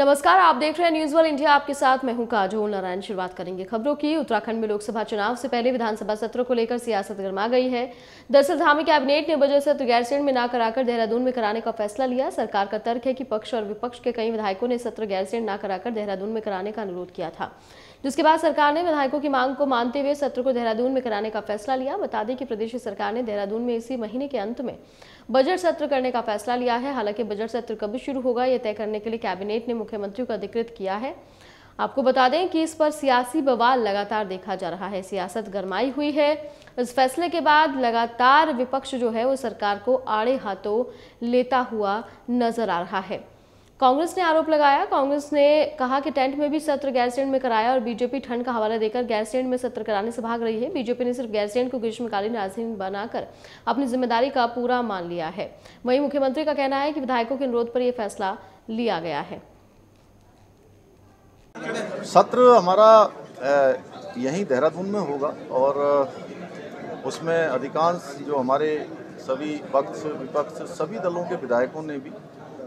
नमस्कार आप देख रहे हैं न्यूज वन इंडिया आपके साथ मैं हूं काजोल नारायण शुरुआत करेंगे खबरों की उत्तराखंड में लोकसभा चुनाव से पहले विधानसभा सत्र को लेकर सियासत गर्मा गई है दरअसल धामी कैबिनेट ने बजट सत्र गैरसैंण में ना कराकर देहरादून में कराने का फैसला लिया सरकार का तर्क है कि पक्ष और विपक्ष के कई विधायकों ने सत्र गैरसैंण न कराकर देहरादून में कराने का अनुरोध किया था जिसके बाद सरकार ने विधायकों की मांग को मानते हुए सत्र को देहरादून में कराने का फैसला लिया बता दें कि प्रदेश सरकार ने देहरादून में इसी महीने के अंत में बजट सत्र करने का फैसला लिया है हालांकि बजट सत्र कब शुरू होगा यह तय करने के लिए कैबिनेट ने मुख्यमंत्री को अधिकृत किया है आपको बता दें कि इस पर सियासी बवाल लगातार देखा जा रहा है सियासत गरमाई हुई है इस फैसले के बाद लगातार विपक्ष जो है वो सरकार को आड़े हाथों लेता हुआ नजर आ रहा है कांग्रेस ने आरोप लगाया कांग्रेस ने कहा कि टेंट में भी सत्र गैस स्टैंड में कराया और बीजेपी ठंड का हवाला देकर गैस स्टैंड में सत्र कराने से भाग रही है बीजेपी ने सिर्फ गैस स्टैंड को ग्रीष्मकालीन राजधानी बनाकर अपनी जिम्मेदारी का पूरा मान लिया है वहीं मुख्यमंत्री का कहना है कि विधायकों के अनुरोध पर यह फैसला लिया गया है सत्र हमारा यही देहरादून में होगा और उसमें अधिकांश जो हमारे सभी पक्ष विपक्ष सभी दलों के विधायकों ने भी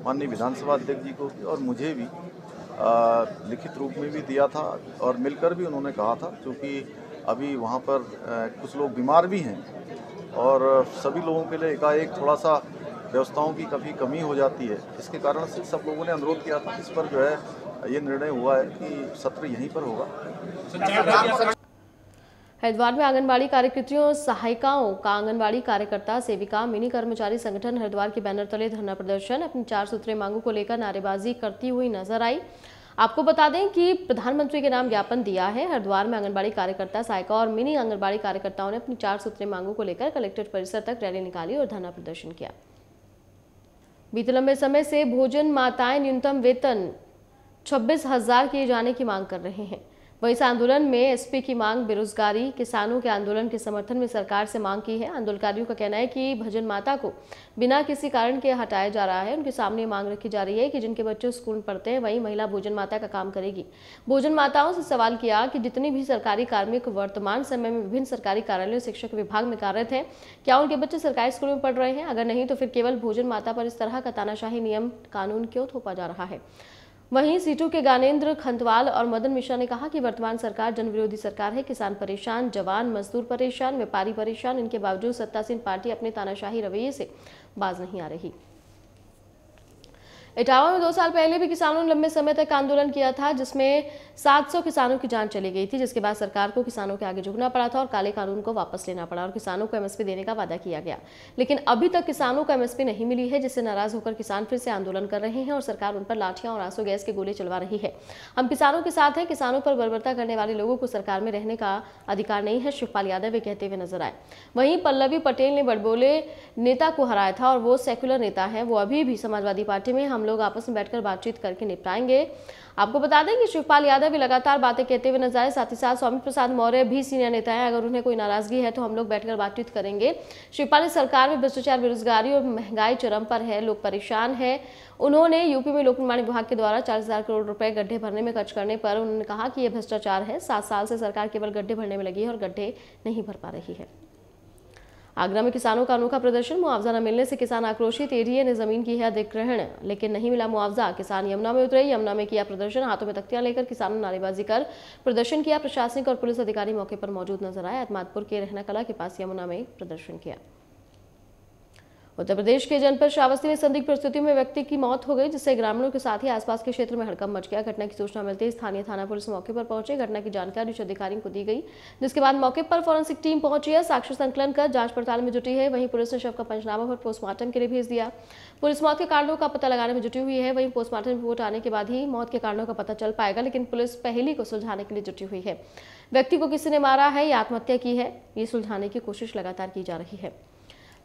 माननीय विधानसभा अध्यक्ष जी को भी और मुझे भी आ, लिखित रूप में भी दिया था और मिलकर भी उन्होंने कहा था क्योंकि अभी वहाँ पर आ, कुछ लोग बीमार भी हैं और सभी लोगों के लिए एकाएक थोड़ा सा व्यवस्थाओं की कभी कमी हो जाती है इसके कारण से सब लोगों ने अनुरोध किया था इस पर जो है ये निर्णय हुआ है कि सत्र यहीं पर होगा हरिद्वार में आंगनबाड़ी कार्यकर्तियों सहायिकाओं का आंगनबाड़ी कार्यकर्ता सेविका मिनी कर्मचारी संगठन हरिद्वार के बैनर तले धरना प्रदर्शन अपनी चार सूत्रीय मांगों को लेकर नारेबाजी करती हुई नजर आई आपको बता दें कि प्रधानमंत्री के नाम ज्ञापन दिया है हरिद्वार में आंगनबाड़ी कार्यकर्ता सहायिका और मिनी आंगनबाड़ी कार्यकर्ताओं ने अपनी चार सूत्रीय मांगों को लेकर कलेक्ट्रेट परिसर तक रैली निकाली और धरना प्रदर्शन किया बीते लंबे समय से भोजन माताएं न्यूनतम वेतन छब्बीस हजार किए जाने की मांग कर रहे हैं वहीं इस आंदोलन में एसपी की मांग बेरोजगारी किसानों के आंदोलन के समर्थन में सरकार से मांग की है आंदोलनकारियों का कहना है कि भजन माता को बिना किसी कारण के हटाया जा रहा है उनके सामने मांग रखी जा रही है कि जिनके बच्चे स्कूल में पढ़ते हैं वहीं महिला भोजन माता का काम करेगी भोजन माताओं से सवाल किया कि जितनी भी सरकारी कार्मिक वर्तमान समय में विभिन्न सरकारी कार्यालयों शिक्षक विभाग में कार्यरत है क्या उनके बच्चे सरकारी स्कूल में पढ़ रहे हैं अगर नहीं तो फिर केवल भोजन माता पर इस तरह का तानाशाही नियम कानून क्यों थोपा जा रहा है वहीं सीटू के गानेन्द्र खंतवाल और मदन मिश्रा ने कहा कि वर्तमान सरकार जनविरोधी सरकार है किसान परेशान जवान मजदूर परेशान व्यापारी परेशान इनके बावजूद सत्तासीन पार्टी अपने तानाशाही रवैये से बाज नहीं आ रही इटावा में दो साल पहले भी किसानों ने लंबे समय तक आंदोलन किया था जिसमें 700 किसानों की जान चली गई थी जिसके बाद सरकार को किसानों के आगे झुकना पड़ा था और काले कानून को वापस लेना पड़ा और किसानों को एमएसपी देने का वादा किया गया लेकिन अभी तक किसानों को एमएसपी नहीं मिली है जिससे नाराज होकर किसान फिर से आंदोलन कर रहे हैं और सरकार उन पर लाठियां और आंसू गैस के गोले चलवा रही है हम किसानों के साथ हैं किसानों पर बर्बरता करने वाले लोगों को सरकार में रहने का अधिकार नहीं है शिवपाल यादव ये कहते हुए नजर आए वहीं पल्लवी पटेल ने बड़बोले नेता को हराया था और वो सेक्युलर नेता है वो अभी भी समाजवादी पार्टी में हम हम लोग आपस में बैठकर बातचीत करके निपटाएंगे आपको बता दें कि शिवपाल यादव भी लगातार बातें कहते हुए नजर आए साथ ही साथ स्वामी प्रसाद मौर्य भी सीनियर नेता हैं अगर उन्हें कोई नाराजगी है तो हम लोग बैठकर बातचीत करेंगे शिवपाल सरकार में भ्रष्टाचार बेरोजगारी और महंगाई चरम पर है लोग परेशान है उन्होंने यूपी में लोक निर्माण विभाग के द्वारा चालीस करोड़ रुपए गड्ढे भरने में खर्च करने पर उन्होंने कहा कि यह भ्रष्टाचार है सात साल से सरकार केवल गड्ढे भरने में लगी है और गड्ढे नहीं भर पा रही है आगरा में किसानों का अनोखा प्रदर्शन मुआवजा न मिलने से किसान आक्रोशित एडीए ने जमीन की है अधिग्रहण लेकिन नहीं मिला मुआवजा किसान यमुना में उतरे यमुना में किया प्रदर्शन हाथों में तख्तियां लेकर किसानों ने नारेबाजी कर प्रदर्शन किया प्रशासनिक और पुलिस अधिकारी मौके पर मौजूद नजर आए अतमादपुर के रहना कला के पास यमुना में प्रदर्शन किया उत्तर प्रदेश के जनपद श्रावस्ती में संदिग्ध परिस्थितियों में व्यक्ति की मौत हो गई जिससे ग्रामीणों के साथ ही आसपास के क्षेत्र में हड़कंप मच गया घटना की सूचना मिलते ही स्थानीय थाना पुलिस मौके पर पहुंचे घटना की जानकारी उच्च अधिकारियों को दी गई जिसके बाद मौके पर फॉरेंसिक टीम पहुंची है साक्ष्य संकलन कर जांच पड़ताल में जुटी है वहीं पुलिस ने शव का पंचनामा और पोस्टमार्टम के लिए भेज दिया पुलिस मौत के कारणों का पता लगाने में जुटी हुई है वहीं पोस्टमार्टम रिपोर्ट आने के बाद ही मौत के कारणों का पता चल पाएगा लेकिन पुलिस पहली को सुलझाने के लिए जुटी हुई है व्यक्ति को किसी ने मारा है या आत्महत्या की है ये सुलझाने की कोशिश लगातार की जा रही है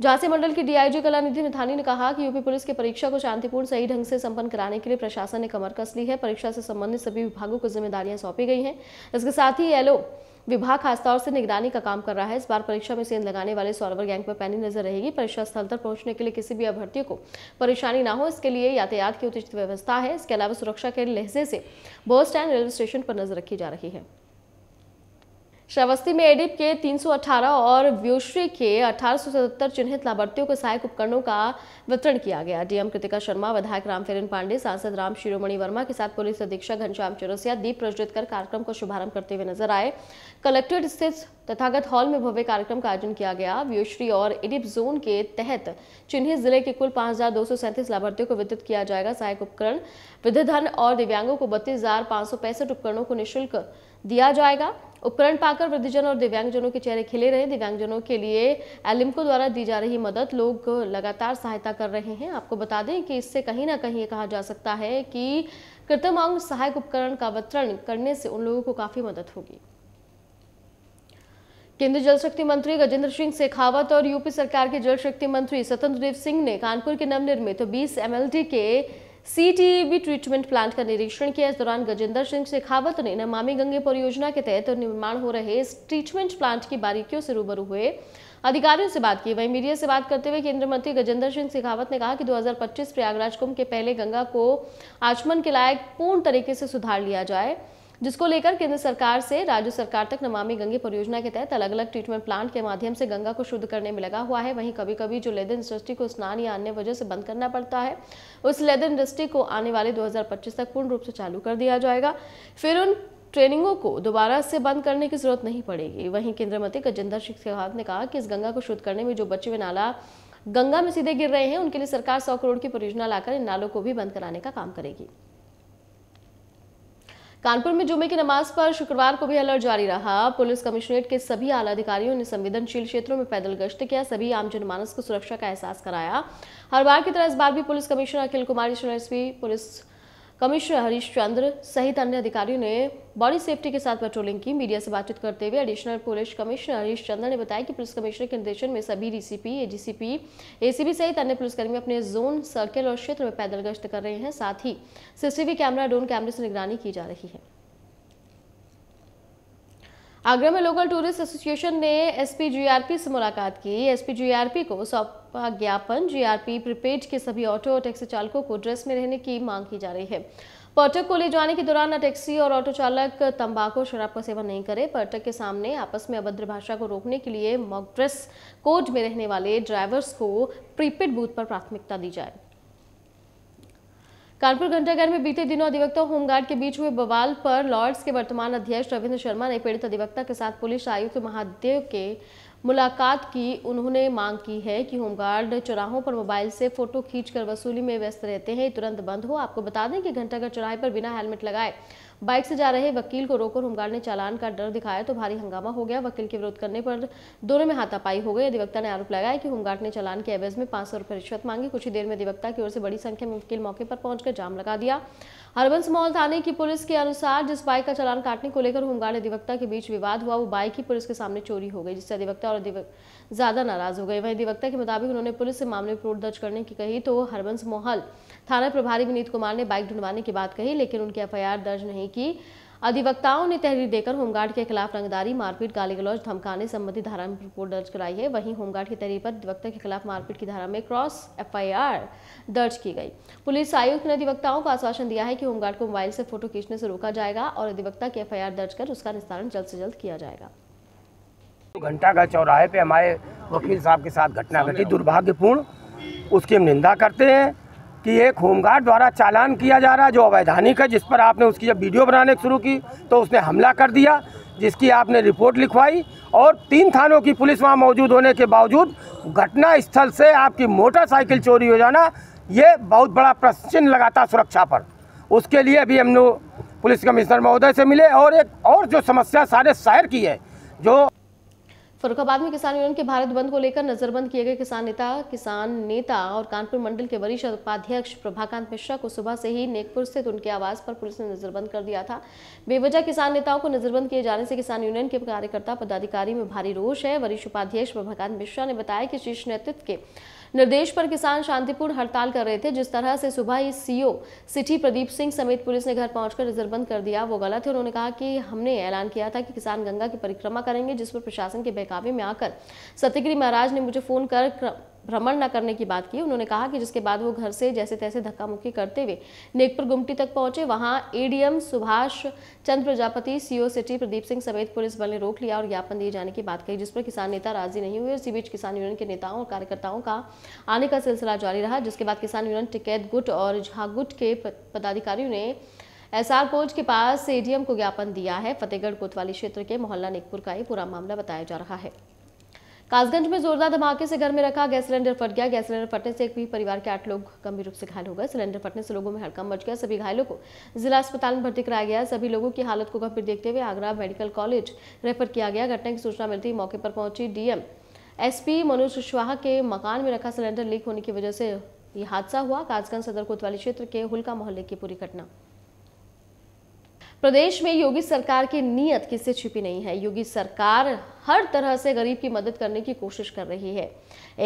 झांसी मंडल की डीआईजी कलानिधि निथानी ने कहा कि यूपी पुलिस की परीक्षा को शांतिपूर्ण सही ढंग से संपन्न कराने के लिए प्रशासन ने कमर कस ली है परीक्षा से संबंधित सभी विभागों को जिम्मेदारियां सौंपी गई हैं इसके साथ ही एलओ विभाग खासतौर से निगरानी का काम कर रहा है इस बार परीक्षा में सेंध लगाने वाले सॉल्वर गैंग पर पैनी नजर रहेगी परीक्षा स्थल तक पहुंचने के लिए किसी भी अभ्यर्थी को परेशानी ना हो इसके लिए यातायात की उचित व्यवस्था है इसके अलावा सुरक्षा के लहजे से बस स्टैंड रेलवे स्टेशन पर नजर रखी जा रही है श्रावस्ती में एडिप के 318 और व्यूश्री के 1877 चिन्हित लाभार्थियों को सहायक उपकरणों का वितरण किया गया डीएम कृतिका शर्मा विधायक रामफेरन पांडे सांसद राम शिरोमणि वर्मा के साथ पुलिस अधीक्षक घनश्याम चौरसिया दीप प्रज्वलित कर कार्यक्रम का शुभारंभ करते हुए नजर आए कलेक्ट्रेट स्थित तथागत हॉल में भव्य कार्यक्रम का आयोजन किया गया व्यूश्री और एडिप जोन के तहत चिन्हित जिले के कुल पांच लाभार्थियों को वितरित किया जाएगा सहायक उपकरण विधिधन और दिव्यांगों को बत्तीस उपकरणों को निःशुल्क दिया जाएगा उपकरण पाकर वृद्धजन और दिव्यांगजनों के चेहरे खिले रहे दिव्यांगजनों के लिए एलिम्को द्वारा दी जा रही मदद लोग लगातार सहायता कर रहे हैं आपको बता दें कि इससे कहीं ना कहीं कहा जा सकता है कि कृत्रिमांग सहायक उपकरण का वितरण करने से उन लोगों को काफ़ी मदद होगी केंद्रीय जल शक्ति मंत्री गजेंद्र सिंह शेखावत और यूपी सरकार के जल शक्ति मंत्री स्वतंत्र देव सिंह ने कानपुर के नवनिर्मित तो 20 एमएलडी के सीटीबी ट्रीटमेंट प्लांट का निरीक्षण किया इस दौरान गजेंद्र सिंह शेखावत ने नमामि गंगे परियोजना के तहत निर्माण हो रहे इस ट्रीटमेंट प्लांट की बारीकियों से रूबरू हुए अधिकारियों से बात की वहीं मीडिया से बात करते हुए केंद्रीय मंत्री गजेंद्र सिंह शेखावत ने कहा कि 2025 प्रयागराज कुंभ के पहले गंगा को आचमन के लायक पूर्ण तरीके से सुधार लिया जाए जिसको लेकर केंद्र सरकार से राज्य सरकार तक नमामि गंगे परियोजना के तहत अलग अलग ट्रीटमेंट प्लांट के माध्यम से गंगा को शुद्ध करने में लगा हुआ है वहीं कभी कभी जो लेदर इंडस्ट्री को स्नान या अन्य वजह से बंद करना पड़ता है उस लेदर इंडस्ट्री को आने वाले 2025 तक पूर्ण रूप से चालू कर दिया जाएगा फिर उन ट्रेनिंगों को दोबारा से बंद करने की जरूरत नहीं पड़ेगी वहीं केंद्रीय मंत्री गजेंद्र सिंह शेखावत ने कहा कि इस गंगा को शुद्ध करने में जो बच्चे में नाला गंगा में सीधे गिर रहे हैं उनके लिए सरकार सौ करोड़ की परियोजना लाकर इन नालों को भी बंद कराने का काम करेगी कानपुर में जुमे की नमाज पर शुक्रवार को भी अलर्ट जारी रहा पुलिस कमिश्नरेट के सभी आला अधिकारियों ने संवेदनशील क्षेत्रों में पैदल गश्त किया सभी आम जनमानस को सुरक्षा का एहसास कराया हर बार की तरह इस बार भी police commissioner Akhil Kumar police commissioner Harish Chandra सहित अन्य अधिकारियों ने बॉडी सेफ्टी के साथ पेट्रोलिंग की मीडिया से बातचीत करते हुए additional police commissioner Harish Chandra ने बताया कि पुलिस कमिश्नर के निर्देशन में सभी डीसीपी एजीसीपी एसीबी सहित अन्य पुलिसकर्मी अपने जोन सर्कल और क्षेत्र में पैदल गश्त कर रहे हैं साथ ही सीसीटीवी कैमरा ड्रोन कैमरे से निगरानी की जा रही है आगरा में लोकल टूरिस्ट एसोसिएशन ने एसपी जीआरपी से मुलाकात की एसपी जीआरपी को सौंप का ज्ञापन जीआरपी प्रीपेड के सभी ऑटो और टैक्सी चालकों को ड्रेस में रहने की मांग की जा रही है पर्यटक को ले जाने के दौरान न टैक्सी और ऑटो चालक तंबाकू शराब का सेवन नहीं करे पर्यटक के सामने आपस में अभद्र भाषा को रोकने के लिए मॉक ड्रेस कोड में रहने वाले ड्राइवर्स को प्रीपेड बूथ पर प्राथमिकता दी जाए कानपुर घंटाघर में बीते दिनों अधिवक्ता होमगार्ड के बीच हुए बवाल पर लॉर्ड्स के वर्तमान अध्यक्ष रविंद्र शर्मा ने पीड़ित अधिवक्ता के साथ पुलिस आयुक्त महादेव के मुलाकात की उन्होंने मांग की है कि होमगार्ड चौराहों पर मोबाइल से फोटो खींचकर वसूली में व्यस्त रहते हैं तुरंत बंद हो आपको बता दें कि घंटाघर चौराहे पर बिना हेलमेट लगाए बाइक से जा रहे वकील को रोककर होमगार्ड ने चालान का डर दिखाया तो भारी हंगामा हो गया वकील के विरोध करने पर दोनों में हाथापाई हो गई अधिवक्ता ने आरोप लगाया कि होमगार्ड ने चालान के एवज में पांच सौ रिश्वत मांगी कुछ ही देर में अधिवक्ता की ओर से बड़ी संख्या में वकील मौके पर पहुंचकर जाम लगा दिया हरबंस मॉल थाने की पुलिस के अनुसार जिस बाइक का चालान काटने को लेकर होमगार्ड अधिवक्ता के बीच विवाद हुआ वो बाइक ही पुलिस के सामने चोरी हो गई जिससे अधिवक्ता और अधिवक ज्यादा नाराज हो गए वहीं अधिवक्ता के मुताबिक उन्होंने पुलिस से मामले रिपोर्ट दर्ज करने की कही तो हरबंस मोहल थाना प्रभारी विनीत कुमार ने बाइक ढूंढवाने की बात कही लेकिन उनकी एफ दर्ज नहीं की अधिवक्ताओं ने तहरीर देकर होमगार्ड के खिलाफ रंगदारी मारपीट गाली गलौज धमकाने संबंधी धारा में रिपोर्ट दर्ज कराई है वहीं होमगार्ड की तहरीर पर अधिवक्ता के खिलाफ मारपीट की धारा में क्रॉस एफआईआर दर्ज की गई पुलिस आयुक्त ने अधिवक्ताओं को आश्वासन दिया है कि होमगार्ड को मोबाइल से फोटो खींचने से रोका जाएगा और अधिवक्ता की एफ दर्ज कर उसका निस्तारण जल्द से जल्द किया जाएगा घंटा का चौराहे पे हमारे वकील साहब के साथ घटना घटी दुर्भाग्यपूर्ण उसकी हम निंदा करते हैं कि एक होमगार्ड द्वारा चालान किया जा रहा है जो अवैधानिक है जिस पर आपने उसकी जब वीडियो बनाने शुरू की तो उसने हमला कर दिया जिसकी आपने रिपोर्ट लिखवाई और तीन थानों की पुलिस वहाँ मौजूद होने के बावजूद घटना स्थल से आपकी मोटरसाइकिल चोरी हो जाना ये बहुत बड़ा प्रश्न लगाता सुरक्षा पर उसके लिए अभी हम लोग पुलिस कमिश्नर महोदय से मिले और एक और जो समस्या सारे शहर की है जो फरुखाबाद में किसान यूनियन के भारत बंद को लेकर नजरबंद किए गए किसान नेता किसान नेता और कानपुर मंडल के वरिष्ठ उपाध्यक्ष प्रभाकांत मिश्रा को सुबह से ही नेकपुर स्थित उनके आवास पर पुलिस ने नजरबंद कर दिया था बेवजह किसान नेताओं को नजरबंद किए जाने से किसान यूनियन के कार्यकर्ता पदाधिकारी में भारी रोष है वरिष्ठ उपाध्यक्ष प्रभाकांत मिश्रा ने बताया कि शीर्ष नेतृत्व के निर्देश पर किसान शांतिपूर्ण हड़ताल कर रहे थे जिस तरह से सुबह ही सीओ सिटी प्रदीप सिंह समेत पुलिस ने घर पहुंचकर रिजर्व बंद कर दिया वो गलत है उन्होंने कहा कि हमने ऐलान किया था कि किसान गंगा की परिक्रमा करेंगे जिस पर प्रशासन के बहकावे में आकर सत्यगिरी महाराज ने मुझे फोन कर भ्रमण न करने की बात की उन्होंने कहा कि जिसके बाद वो घर से जैसे तैसे धक्का मुक्की करते हुए नेकपुर गुमटी तक पहुंचे वहां ADM Subhash Chandra Prajapati CO e city Pradeep Singh समेत पुलिस बल ने रोक लिया और ज्ञापन दिए जाने की बात कही जिस पर किसान नेता राजी नहीं हुए इसी बीच किसान यूनियन के नेताओं और कार्यकर्ताओं का आने का सिलसिला जारी रहा जिसके बाद किसान यूनियन टिकैत गुट और झागुट के पदाधिकारियों ने एसआर कोच के पास एडीएम को ज्ञापन दिया है फतेहगढ़ कोतवाली क्षेत्र के मोहल्ला नेकपुर का ही पूरा मामला बताया जा रहा है कासगंज में जोरदार धमाके से घर में रखा गैस सिलेंडर फट गया गैस सिलेंडर फटने से एक भी परिवार के आठ लोग गंभीर रूप से घायल हो गए सिलेंडर फटने से लोगों में हड़कम मच गया सभी घायलों को जिला अस्पताल में भर्ती कराया गया सभी लोगों की हालत को गंभीर देखते हुए आगरा मेडिकल कॉलेज रेफर किया गया घटना की सूचना मिलती मौके पर पहुंची डीएम एसपी मनोज कुशवाहा के मकान में रखा सिलेंडर लीक होने की वजह से यह हादसा हुआ कासगंज सदर कोतवाली क्षेत्र के हुलका मोहल्ले की पूरी घटना प्रदेश में योगी सरकार की नीयत किससे छिपी नहीं है योगी सरकार हर तरह से गरीब की मदद करने की कोशिश कर रही है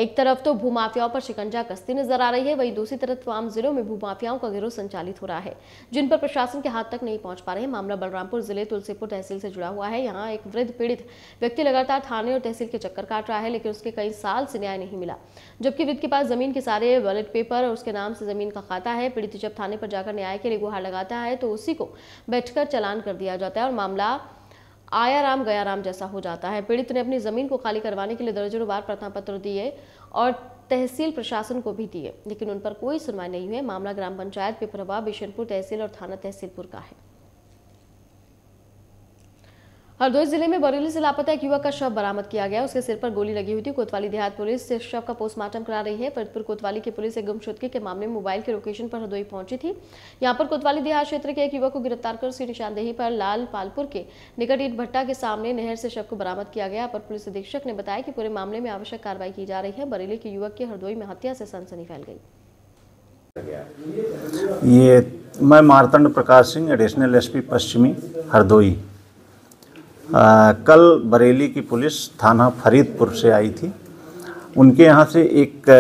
एक तरफ तो भूमाफियाओं पर शिकंजा कसती नजर आ रही है वहीं दूसरी तरफ तमाम जिलों में भूमाफियाओं का गिरोह संचालित हो रहा है जिन पर प्रशासन के हाथ तक नहीं पहुंच पा रहे हैं मामला बलरामपुर जिले तुलसीपुर तहसील से जुड़ा हुआ है यहाँ एक वृद्ध पीड़ित व्यक्ति लगातार थाने और तहसील के चक्कर काट रहा है लेकिन उसके कई साल से न्याय नहीं मिला जबकि वृद्ध के पास जमीन के सारे बैलेट पेपर और उसके नाम से जमीन का खाता है पीड़ित जब थाने पर जाकर न्याय के लिए गुहार लगाता है तो उसी को बैठकर चलान कर दिया जाता है और मामला आया राम गया राम जैसा हो जाता है पीड़ित ने अपनी ज़मीन को खाली करवाने के लिए दर्जनों बार प्रार्थना पत्र दिए और तहसील प्रशासन को भी दिए लेकिन उन पर कोई सुनवाई नहीं हुई मामला ग्राम पंचायत पिपरवा बिशनपुर तहसील और थाना तहसीलपुर का है हरदोई जिले में बरेली से लापता एक युवक का शव बरामद किया गया उसके सिर पर गोली लगी हुई थी कोतवाली देहात पुलिस शव का पोस्टमार्टम करा रही है फरीदपुर कोतवाली की पुलिस एक गुमशुदगी के मामले में मोबाइल के लोकेशन पर हरदोई पहुंची थी यहाँ पर कोतवाली देहात क्षेत्र के एक युवक को गिरफ्तार कर उसकी निशानदेही पर लाल पालपुर के निकट ईट भट्टा के सामने नहर से शव को बरामद किया गया अपर पुलिस अधीक्षक ने बताया कि पूरे मामले में आवश्यक कार्रवाई की जा रही है बरेली के युवक की हरदोई में हत्या से सनसनी फैल गई ये मैं मारतंड प्रकाश सिंह एडिशनल एसपी पश्चिमी हरदोई आ, कल बरेली की पुलिस थाना फरीदपुर से आई थी उनके यहाँ से एक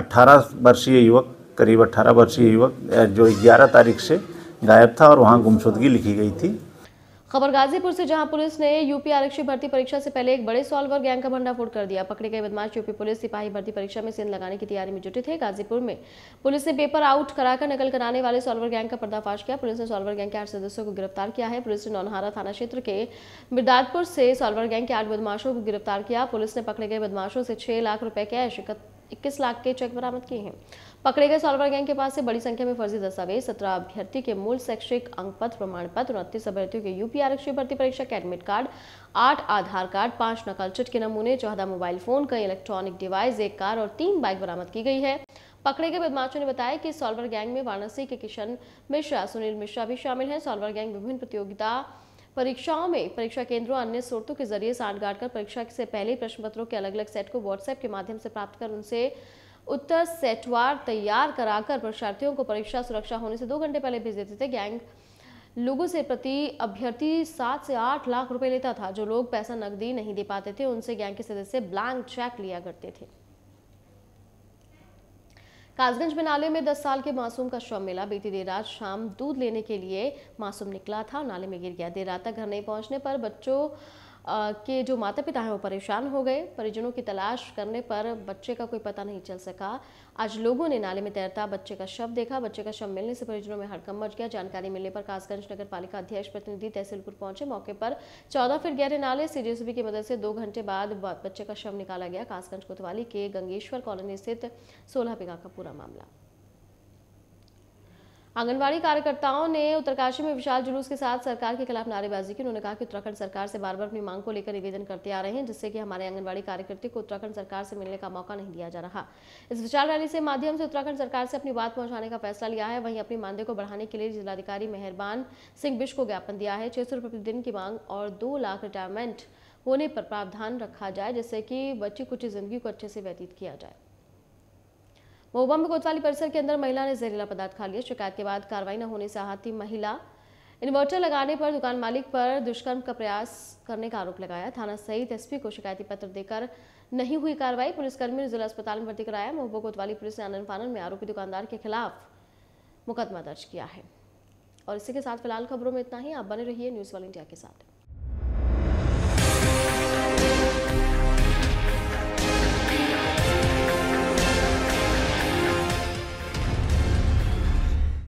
18 वर्षीय युवक करीब 18 वर्षीय युवक जो 11 तारीख से गायब था और वहाँ गुमशुदगी लिखी गई थी खबर गाजीपुर से जहां पुलिस ने यूपी आरक्षी भर्ती परीक्षा से पहले एक बड़े सॉल्वर गैंग का भंडाफोड़ कर दिया पकड़े गए बदमाश यूपी पुलिस सिपाही भर्ती परीक्षा में सेंध लगाने की तैयारी में जुटे थे गाजीपुर में पुलिस ने पेपर आउट कराकर नकल कराने वाले सॉल्वर गैंग का पर्दाफाश किया पुलिस ने सॉल्वर गैंग के आठ सदस्यों को गिरफ्तार किया है पुलिस ने नौनहारा थाना क्षेत्र के बिरदातपुर से सॉल्वर गैंग के आठ बदमाशों को गिरफ्तार किया पुलिस ने पकड़े गए बदमाशों से छह लाख रुपए कैश इक्कीस लाख के चेक बरामद किए हैं पकड़े गए सॉल्वर गैंग के पास से बड़ी संख्या में फर्जी दस्तावेज सत्रह अभ्यर्थी के मूल शैक्षिक अंक पत्र प्रमाण पत्र उनतीस अभ्यर्थियों के यूपी आरक्षी भर्ती परीक्षा के एडमिट कार्ड आठ आधार कार्ड पांच नकल चिट के नमूने चौदह मोबाइल फोन कई इलेक्ट्रॉनिक डिवाइस एक कार और तीन बाइक बरामद की गई है पकड़े गए बदमाशों ने बताया कि सॉल्वर गैंग में वाराणसी के किशन मिश्रा सुनील मिश्रा भी शामिल हैं सॉल्वर गैंग विभिन्न प्रतियोगिता परीक्षाओं में परीक्षा केंद्रों अन्य स्रोतों के जरिए साठगांठ कर परीक्षा से पहले प्रश्न पत्रों के अलग अलग सेट को व्हाट्सएप के माध्यम से प्राप्त कर उनसे उत्तर सेटवार तैयार कराकर परीक्षार्थियों को परीक्षा सुरक्षा होने से दो घंटे पहले भेज देते थे गैंग लोगों से प्रति अभ्यर्थी सात से आठ लाख रुपए लेता था जो लोग पैसा नकदी नहीं दे पाते थे उनसे गैंग के सदस्य ब्लैंक चेक लिया करते थे काजगंज में नाले में 10 साल के मासूम का शव मिला बीती देर रात शाम दूध लेने के लिए मासूम निकला था नाले में गिर गया देर रात तक घर नहीं पहुंचने पर बच्चों के जो माता पिता हैं वो परेशान हो गए परिजनों की तलाश करने पर बच्चे का कोई पता नहीं चल सका आज लोगों ने नाले में तैरता बच्चे का शव देखा बच्चे का शव मिलने से परिजनों में हड़कम मच गया जानकारी मिलने पर कासगंज नगर पालिका अध्यक्ष प्रतिनिधि तहसीलपुर पहुंचे मौके पर चौदह फिर गहरे नाले सीजेसीबी की मदद से दो घंटे बाद बच्चे का शव निकाला गया कासगंज कोतवाली के गंगेश्वर कॉलोनी स्थित सोलह बीघा का पूरा मामला आंगनबाड़ी कार्यकर्ताओं ने उत्तरकाशी में विशाल जुलूस के साथ सरकार के खिलाफ नारेबाजी की उन्होंने कहा कि उत्तराखंड सरकार से बार बार अपनी मांग को लेकर निवेदन करते आ रहे हैं जिससे कि हमारे आंगनबाड़ी कार्यकर्ता को उत्तराखंड सरकार से मिलने का मौका नहीं दिया जा रहा इस विशाल रैली से माध्यम से उत्तराखंड सरकार से अपनी बात पहुंचाने का फैसला लिया है वहीं अपने मानदेय को बढ़ाने के लिए जिलाधिकारी मेहरबान सिंह बिश को ज्ञापन दिया है छह सौ प्रतिदिन की मांग और दो लाख रिटायरमेंट होने पर प्रावधान रखा जाए जिससे कि बच्ची कुछ जिंदगी को अच्छे से व्यतीत किया जाए मोहबा में कोतवाली परिसर के अंदर महिला ने जहरीला पदार्थ खा लिया शिकायत के बाद कार्रवाई न होने से आहती महिला इन्वर्टर लगाने पर दुकान मालिक पर दुष्कर्म का प्रयास करने का आरोप लगाया थाना सहित एसपी को शिकायती पत्र देकर नहीं हुई कार्रवाई पुलिसकर्मी ने जिला अस्पताल में भर्ती कराया महोबा कोतवाली पुलिस ने आनंद फानन में आरोपी दुकानदार के खिलाफ मुकदमा दर्ज किया है और इसी के साथ फिलहाल खबरों में इतना ही आप बने रहिए न्यूज़ वाल इंडिया के साथ